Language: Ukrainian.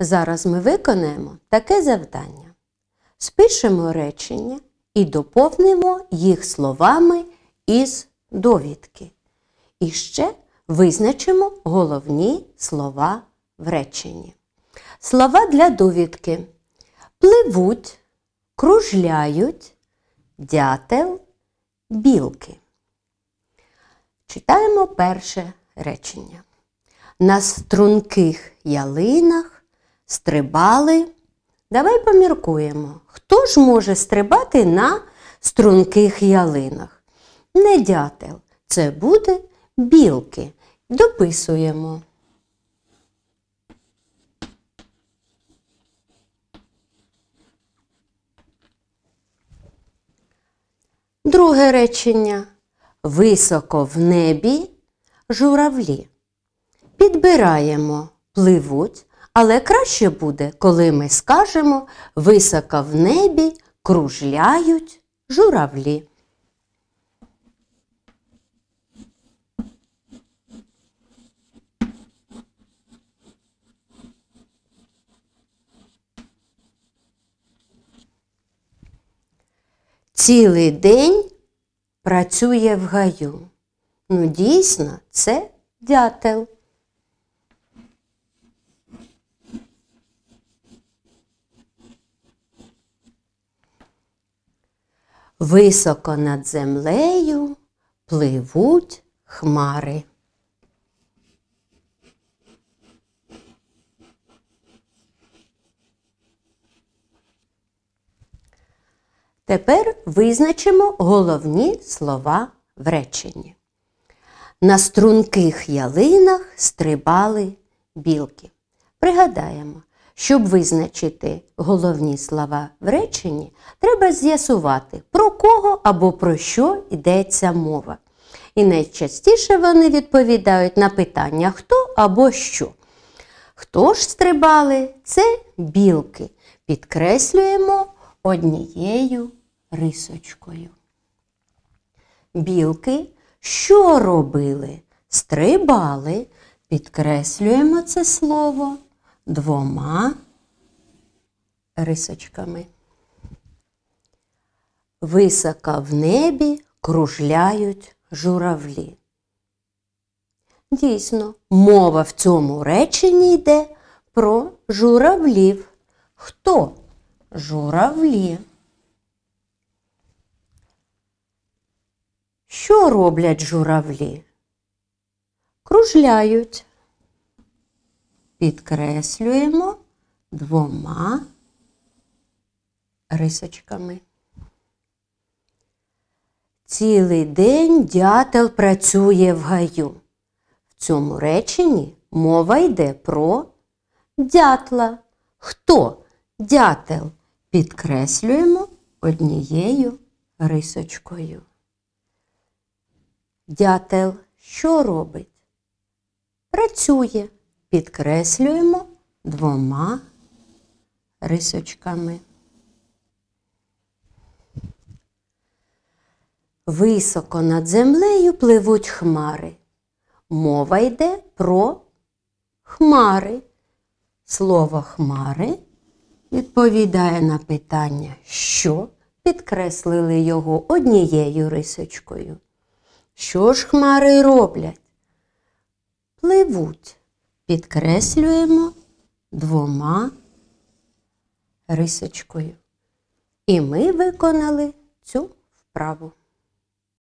Зараз ми виконаємо таке завдання. Спишемо речення і доповнимо їх словами із довідки. І ще визначимо головні слова в реченні. Слова для довідки. Пливуть, кружляють, дятел, білки. Читаємо перше речення. На струнких ялинах стрибали. Давай поміркуємо, хто ж може стрибати на струнких ялинах? Не дятел, це буде білки. Дописуємо. Друге речення. Високо в небі журавлі. Підбираємо пливуть, але краще буде, коли ми скажемо висока в небі кружляють журавлі. Цілий день працює в гаю. Ну, дійсно, це дятел. Високо над землею пливуть хмари. Тепер визначимо головні слова в реченні. На струнких ялинах стрибали білки. Пригадаємо, щоб визначити головні слова в реченні, треба з'ясувати, про кого або про що йдеться мова. І найчастіше вони відповідають на питання хто або що. Хто ж стрибали? Це білки. Підкреслюємо однією рисочкою. Білки що робили? Стрибали, підкреслюємо це слово двома рисочками. Висока в небі кружляють журавлі. Дійсно, мова в цьому реченні йде про журавлів. Хто журавлі? Що роблять журавлі? Кружляють підкреслюємо двома рисочками. Цілий день дятел працює в гаю. В цьому реченні мова йде про дятла. Хто дятел? Підкреслюємо однією рисочкою. Дятел що робить? Працює підкреслюємо двома рисочками. Високо над землею пливуть хмари. Мова йде про хмари. Слово хмари відповідає на питання, що підкреслили його однією рисочкою. Що ж хмари роблять? Пливуть підкреслюємо двома рисочкою. І ми виконали цю вправу.